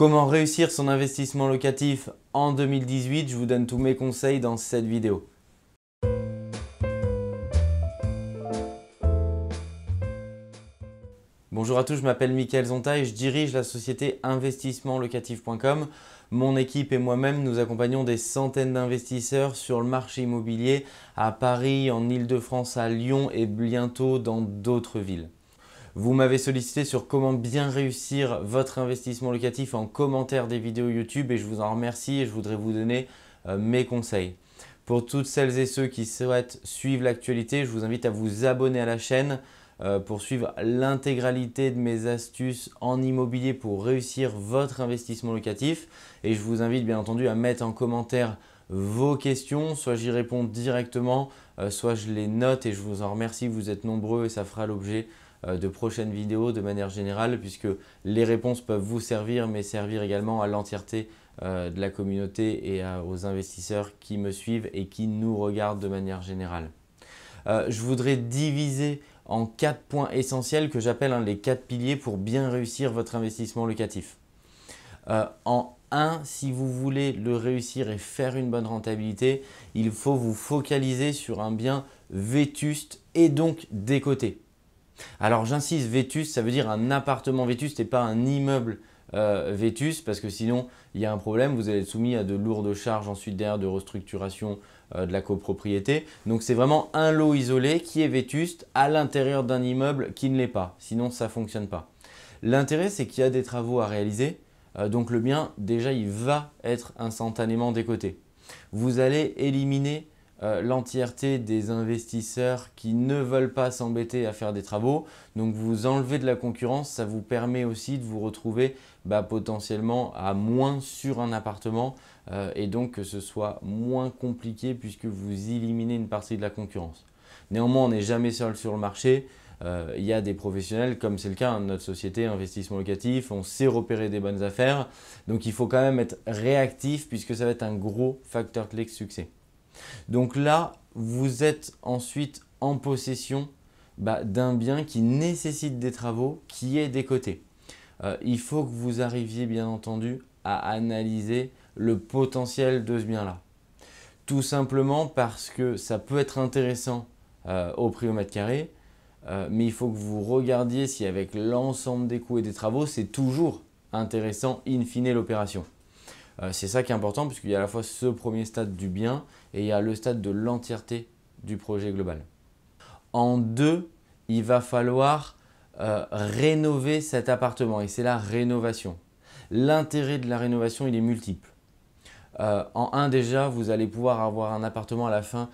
Comment réussir son investissement locatif en 2018 Je vous donne tous mes conseils dans cette vidéo. Bonjour à tous, je m'appelle Mickaël Zonta et je dirige la société investissementlocatif.com. Mon équipe et moi-même, nous accompagnons des centaines d'investisseurs sur le marché immobilier à Paris, en Ile-de-France, à Lyon et bientôt dans d'autres villes. Vous m'avez sollicité sur comment bien réussir votre investissement locatif en commentaire des vidéos YouTube et je vous en remercie et je voudrais vous donner euh, mes conseils. Pour toutes celles et ceux qui souhaitent suivre l'actualité, je vous invite à vous abonner à la chaîne euh, pour suivre l'intégralité de mes astuces en immobilier pour réussir votre investissement locatif. Et je vous invite bien entendu à mettre en commentaire vos questions, soit j'y réponds directement, euh, soit je les note et je vous en remercie, vous êtes nombreux et ça fera l'objet euh, de prochaines vidéos de manière générale, puisque les réponses peuvent vous servir, mais servir également à l'entièreté euh, de la communauté et aux investisseurs qui me suivent et qui nous regardent de manière générale. Euh, je voudrais diviser en quatre points essentiels que j'appelle hein, les quatre piliers pour bien réussir votre investissement locatif. en un, si vous voulez le réussir et faire une bonne rentabilité, il faut vous focaliser sur un bien vétuste et donc décoté. Alors j'insiste, vétuste ça veut dire un appartement vétuste et pas un immeuble euh, vétuste parce que sinon il y a un problème, vous allez être soumis à de lourdes charges ensuite derrière de restructuration euh, de la copropriété. Donc c'est vraiment un lot isolé qui est vétuste à l'intérieur d'un immeuble qui ne l'est pas, sinon ça ne fonctionne pas. L'intérêt c'est qu'il y a des travaux à réaliser, euh, donc le bien déjà il va être instantanément décoté. Vous allez éliminer euh, l'entièreté des investisseurs qui ne veulent pas s'embêter à faire des travaux. Donc vous enlevez de la concurrence, ça vous permet aussi de vous retrouver bah, potentiellement à moins sur un appartement euh, et donc que ce soit moins compliqué puisque vous éliminez une partie de la concurrence. Néanmoins, on n'est jamais seul sur le marché. Euh, il y a des professionnels, comme c'est le cas hein, de notre société, investissement locatif, on sait repérer des bonnes affaires. Donc il faut quand même être réactif puisque ça va être un gros facteur clé de succès. Donc là, vous êtes ensuite en possession bah, d'un bien qui nécessite des travaux, qui est décoté. Euh, il faut que vous arriviez bien entendu à analyser le potentiel de ce bien-là. Tout simplement parce que ça peut être intéressant euh, au prix au mètre carré, euh, mais il faut que vous regardiez si avec l'ensemble des coûts et des travaux, c'est toujours intéressant in fine l'opération. Euh, c'est ça qui est important, puisqu'il y a à la fois ce premier stade du bien et il y a le stade de l'entièreté du projet global. En deux, il va falloir euh, rénover cet appartement et c'est la rénovation. L'intérêt de la rénovation, il est multiple. Euh, en un déjà, vous allez pouvoir avoir un appartement à la fin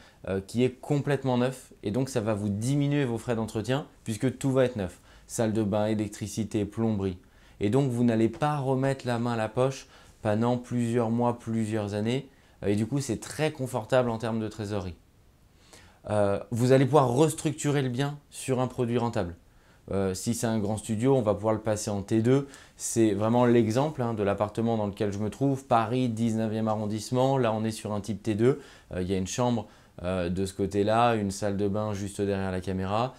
qui est complètement neuf et donc ça va vous diminuer vos frais d'entretien puisque tout va être neuf. Salle de bain, électricité, plomberie. Et donc vous n'allez pas remettre la main à la poche plusieurs mois, plusieurs années. Euh, et du coup, c'est très confortable en termes de trésorerie. Euh, vous allez pouvoir restructurer le bien sur un produit rentable. Euh, si c'est un grand studio, on va pouvoir le passer en T2. C'est vraiment l'exemple hein, de l'appartement dans lequel je me trouve. Paris, 19e arrondissement. Là, on est sur un type T2. il y a une chambre de ce côté-là, une salle de bain juste derrière la caméra.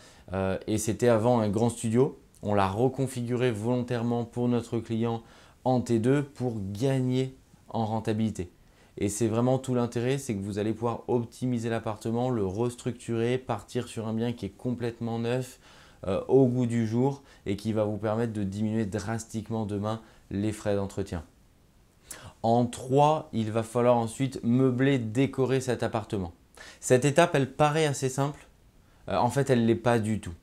et c'était avant un grand studio. On l'a reconfiguré volontairement pour notre client en T2 pour gagner en rentabilité. Et c'est vraiment tout l'intérêt, c'est que vous allez pouvoir optimiser l'appartement, le restructurer, partir sur un bien qui est complètement neuf, euh, au goût du jour, et qui va vous permettre de diminuer drastiquement demain les frais d'entretien. En 3, il va falloir ensuite meubler, décorer cet appartement. Cette étape, elle paraît assez simple. Euh, en fait, elle ne l'est pas du tout.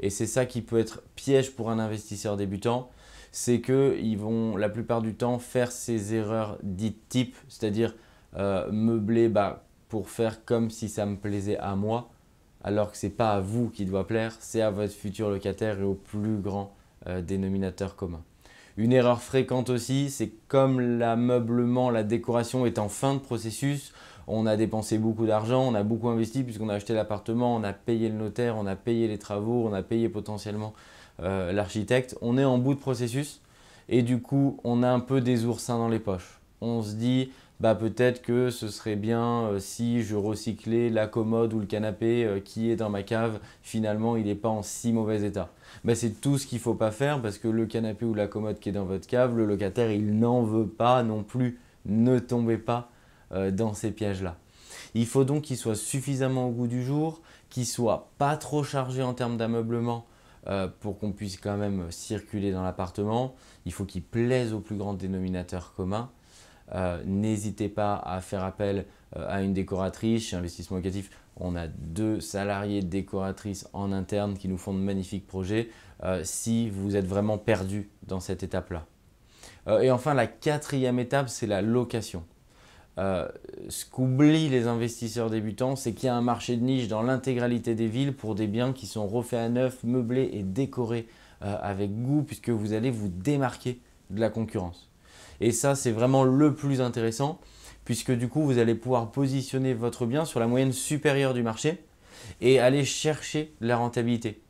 Et c'est ça qui peut être piège pour un investisseur débutant c'est qu'ils vont la plupart du temps faire ces erreurs dites type, c'est-à-dire euh, meubler bah, pour faire comme si ça me plaisait à moi, alors que ce n'est pas à vous qui doit plaire, c'est à votre futur locataire et au plus grand euh, dénominateur commun. Une erreur fréquente aussi, c'est comme l'ameublement, la décoration est en fin de processus, on a dépensé beaucoup d'argent, on a beaucoup investi puisqu'on a acheté l'appartement, on a payé le notaire, on a payé les travaux, on a payé potentiellement euh, l'architecte, on est en bout de processus et du coup, on a un peu des oursins dans les poches. On se dit, bah peut-être que ce serait bien euh, si je recyclais la commode ou le canapé euh, qui est dans ma cave, finalement il n'est pas en si mauvais état. Mais bah, c'est tout ce qu'il ne faut pas faire parce que le canapé ou la commode qui est dans votre cave, le locataire il n'en veut pas non plus. Ne tombez pas dans ces pièges-là. Il faut donc qu'il soit suffisamment au goût du jour, qu'il soit pas trop chargé en termes d'ameublement euh, pour qu'on puisse quand même circuler dans l'appartement. Il faut qu'il plaise au plus grand dénominateur commun. Euh, n'hésitez pas à faire appel euh, à une décoratrice chez Investissement Locatif. On a deux salariés décoratrices en interne qui nous font de magnifiques projets si vous êtes vraiment perdu dans cette étape-là. et enfin, la quatrième étape, c'est la location. Euh, ce qu'oublient les investisseurs débutants, c'est qu'il y a un marché de niche dans l'intégralité des villes pour des biens qui sont refaits à neuf, meublés et décorés euh, avec goût, puisque vous allez vous démarquer de la concurrence. Et ça, c'est vraiment le plus intéressant, puisque du coup, vous allez pouvoir positionner votre bien sur la moyenne supérieure du marché et aller chercher la rentabilité.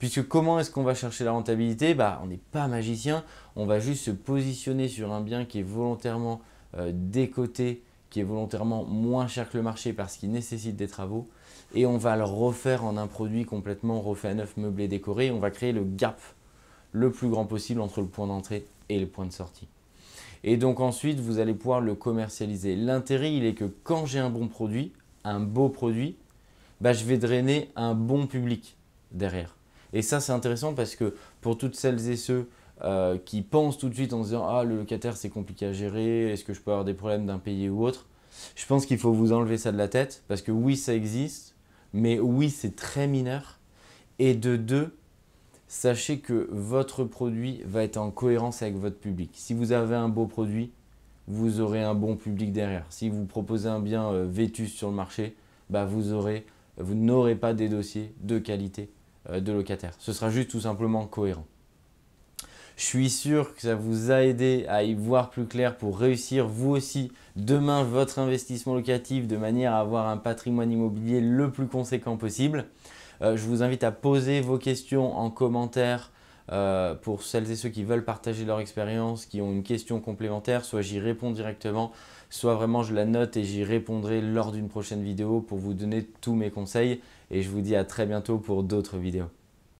Puisque comment est-ce qu'on va chercher la rentabilité bah, On n'est pas magicien, on va juste se positionner sur un bien qui est volontairement euh, des côtés qui est volontairement moins cher que le marché parce qu'il nécessite des travaux et on va le refaire en un produit complètement refait à neuf, meublé, décoré. On va créer le gap le plus grand possible entre le point d'entrée et le point de sortie. Et donc ensuite, vous allez pouvoir le commercialiser. L'intérêt, il est que quand j'ai un bon produit, un beau produit, bah, je vais drainer un bon public derrière. Et ça, c'est intéressant parce que pour toutes celles et ceux euh, qui pensent tout de suite en se disant Ah, le locataire, c'est compliqué à gérer, est-ce que je peux avoir des problèmes d'un pays ou autre Je pense qu'il faut vous enlever ça de la tête, parce que oui, ça existe, mais oui, c'est très mineur. Et de deux, sachez que votre produit va être en cohérence avec votre public. Si vous avez un beau produit, vous aurez un bon public derrière. Si vous proposez un bien euh, vétus sur le marché, bah, vous n'aurez pas des dossiers de qualité euh, de locataire. Ce sera juste tout simplement cohérent. Je suis sûr que ça vous a aidé à y voir plus clair pour réussir vous aussi demain votre investissement locatif de manière à avoir un patrimoine immobilier le plus conséquent possible. Euh, je vous invite à poser vos questions en commentaire euh, pour celles et ceux qui veulent partager leur expérience, qui ont une question complémentaire, soit j'y réponds directement, soit vraiment je la note et j'y répondrai lors d'une prochaine vidéo pour vous donner tous mes conseils. Et je vous dis à très bientôt pour d'autres vidéos.